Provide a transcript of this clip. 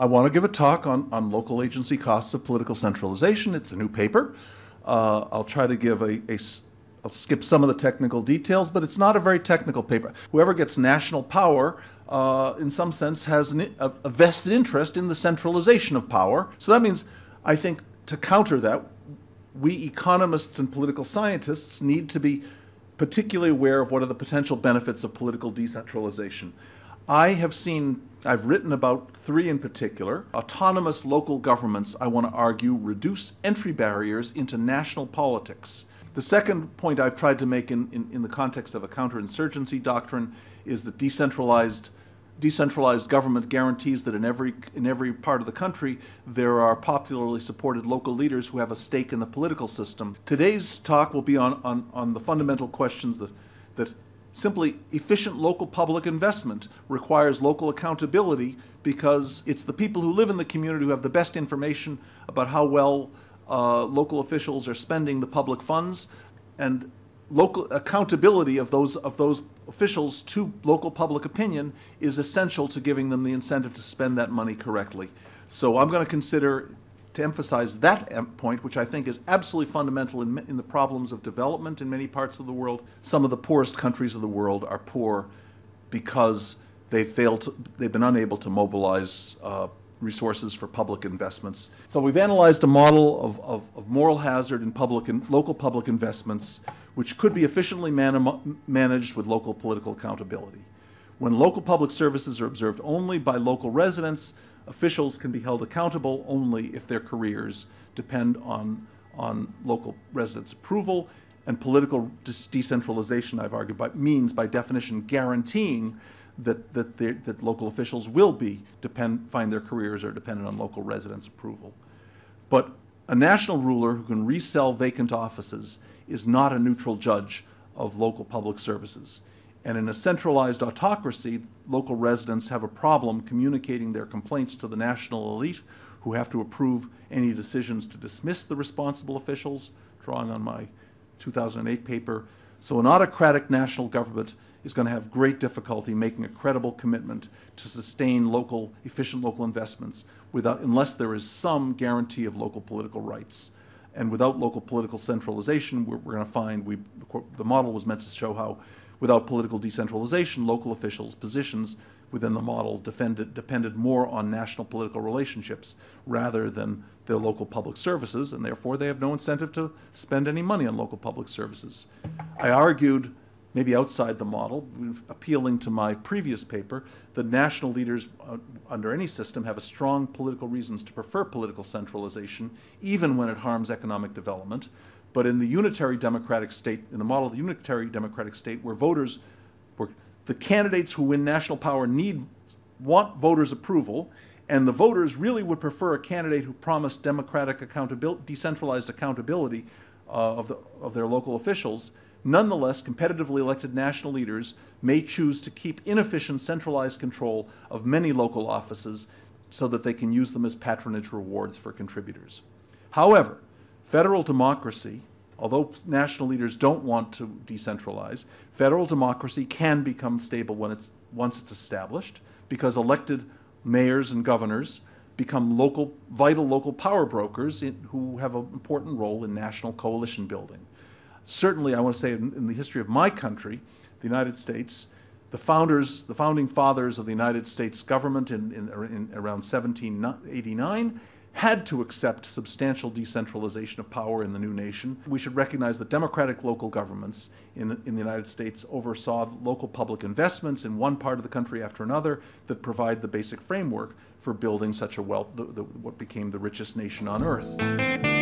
I want to give a talk on, on local agency costs of political centralization. It's a new paper. Uh, I'll try to give a, a, I'll skip some of the technical details, but it's not a very technical paper. Whoever gets national power, uh, in some sense, has an, a, a vested interest in the centralization of power. So that means, I think, to counter that, we economists and political scientists need to be particularly aware of what are the potential benefits of political decentralization. I have seen, I've written about three in particular. Autonomous local governments, I want to argue, reduce entry barriers into national politics. The second point I've tried to make in, in, in the context of a counterinsurgency doctrine is that decentralized decentralized government guarantees that in every in every part of the country there are popularly supported local leaders who have a stake in the political system. Today's talk will be on on, on the fundamental questions that that Simply, efficient local public investment requires local accountability because it's the people who live in the community who have the best information about how well uh, local officials are spending the public funds and local accountability of those of those officials to local public opinion is essential to giving them the incentive to spend that money correctly. So I'm going to consider to emphasize that point, which I think is absolutely fundamental in, in, the problems of development in many parts of the world. Some of the poorest countries of the world are poor because they failed to, they've been unable to mobilize uh, resources for public investments. So we've analyzed a model of, of, of moral hazard in public and local public investments, which could be efficiently man managed with local political accountability. When local public services are observed only by local residents, officials can be held accountable only if their careers depend on, on local residents' approval. And political decentralization, I've argued, by, means by definition guaranteeing that, that, that local officials will be depend, find their careers are dependent on local residents' approval. But a national ruler who can resell vacant offices is not a neutral judge of local public services. And in a centralized autocracy, local residents have a problem communicating their complaints to the national elite, who have to approve any decisions to dismiss the responsible officials, drawing on my 2008 paper. So an autocratic national government is going to have great difficulty making a credible commitment to sustain local, efficient local investments without, unless there is some guarantee of local political rights. And without local political centralization, we're, we're going to find we, the model was meant to show how Without political decentralization, local officials' positions within the model defended, depended more on national political relationships rather than their local public services, and therefore they have no incentive to spend any money on local public services. I argued, maybe outside the model, appealing to my previous paper, that national leaders uh, under any system have a strong political reasons to prefer political centralization, even when it harms economic development, but in the unitary democratic state, in the model of the unitary democratic state, where voters, where the candidates who win national power need, want voters' approval, and the voters really would prefer a candidate who promised democratic accountability, decentralized accountability uh, of, the, of their local officials. Nonetheless, competitively elected national leaders may choose to keep inefficient centralized control of many local offices so that they can use them as patronage rewards for contributors. However, Federal democracy, although national leaders don't want to decentralize, federal democracy can become stable when it's, once it's established because elected mayors and governors become local, vital local power brokers in, who have an important role in national coalition building. Certainly, I want to say in, in the history of my country, the United States, the founders, the founding fathers of the United States government in, in, in around 1789 had to accept substantial decentralization of power in the new nation. We should recognize that democratic local governments in, in the United States oversaw local public investments in one part of the country after another that provide the basic framework for building such a wealth, the, the, what became the richest nation on earth.